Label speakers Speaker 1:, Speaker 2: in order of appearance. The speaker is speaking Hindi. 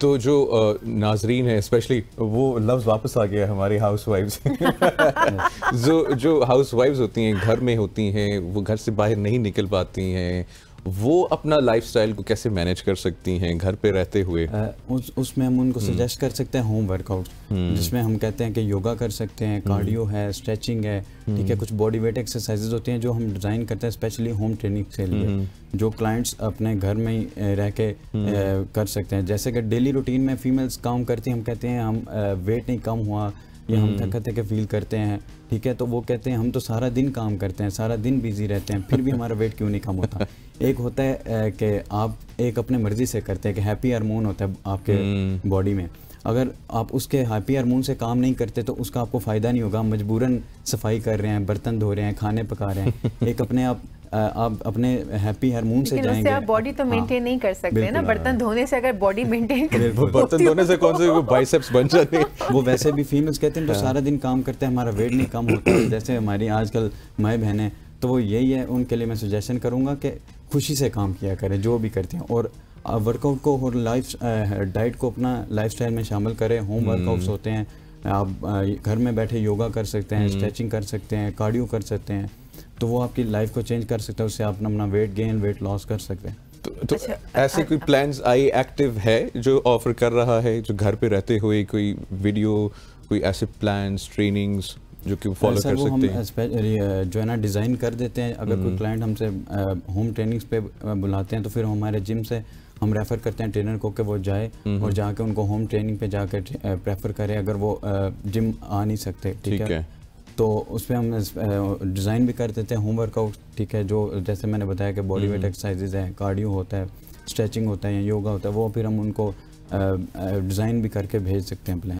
Speaker 1: तो जो नाजरीन है स्पेशली वो लफ्ज़ वापस आ गया हमारी हाउस वाइफ जो जो हाउस वाइफ होती हैं घर में होती हैं वो घर से बाहर नहीं निकल पाती हैं वो अपना लाइफ को कैसे मैनेज कर सकती हैं घर पे रहते हुए
Speaker 2: उस उसमें हम उनको सजेस्ट हम्म। कर सकते हैं होम हम्म। वर्कआउट जिसमें हम कहते हैं कि योगा कर सकते हैं कार्डियो हम्म। है स्ट्रेचिंग है ठीक है कुछ बॉडी वेट एक्सरसाइजेज होती हैं जो हम डिज़ाइन करते हैं स्पेशली होम ट्रेनिंग के लिए जो क्लाइंट्स अपने घर में रह के कर सकते हैं जैसे कि डेली रूटीन में फीमेल्स काम करती हैं हम कहते हैं हम वेट नहीं कम हुआ या हम थका थके फील करते हैं ठीक है तो वो कहते हैं हम तो सारा दिन काम करते हैं सारा दिन बिजी रहते हैं फिर भी हमारा वेट क्यों नहीं कम होता एक होता है कि आप एक अपने मर्जी से करते हैं कि हैप्पी हारमोन होता है आपके बॉडी हम्म। में अगर आप उसके हैप्पी हारमोन से काम नहीं करते तो उसका आपको फ़ायदा नहीं होगा मजबूरन सफाई कर रहे हैं बर्तन धो रहे हैं खाने पका रहे हैं एक अपने आप आप अपने हैप्पी हारमोन से जाएंगे आप बॉडी तो मेंटेन हाँ, नहीं कर सकते ना हाँ, बर्तन हाँ। धोने से अगर बॉडी मेंटेन बर्तन धोने से कौन से बाइसेप्स तो। बन जाते हैं वो वैसे भी फीमेल्स कहते हैं तो सारा दिन काम करते हैं हमारा वेट नहीं कम होता जैसे हमारी आजकल माए बहनें तो वो यही है उनके लिए मैं सजेशन करूँगा कि खुशी से काम किया करें जो भी करते हैं और वर्कआउट को और लाइफ डाइट को अपना लाइफ में शामिल करें होम हम्म। वर्कआउट्स होते हैं आप घर में बैठे योगा कर सकते हैं स्ट्रेचिंग हम्म। कर सकते हैं कार्डियो कर सकते हैं तो वो आपकी लाइफ को चेंज कर सकता है उससे आप अपना वेट गेन वेट लॉस कर सकते हैं तो,
Speaker 1: तो अच्छा, ऐसे कोई प्लान्स आई एक्टिव है जो ऑफर कर रहा है जो घर पे रहते हुए कोई वीडियो कोई ऐसे प्लान्स ट्रेनिंग्स जो कि फॉलो कर सकते
Speaker 2: हैं जो है ना डिज़ाइन कर देते हैं अगर कोई क्लाइंट हम्म।
Speaker 1: हमसे
Speaker 2: होम ट्रेनिंग्स पे बुलाते हैं तो फिर हमारे जिम से हम रेफ़र करते हैं ट्रेनर को कि वो जाए हम्म। और जाके उनको होम ट्रेनिंग पे जाकर प्रेफर करे अगर वो जिम आ नहीं सकते ठीक है तो उस पर हम डिज़ाइन भी कर देते हैं होम वर्कआउट ठीक है जो जैसे मैंने बताया कि बॉडी वेट हम्म। एक्सरसाइजेज हैं कार्डियो होता है स्ट्रेचिंग होता है या योगा होता है वो फिर हम उनको डिज़ाइन भी करके भेज सकते हैं प्लान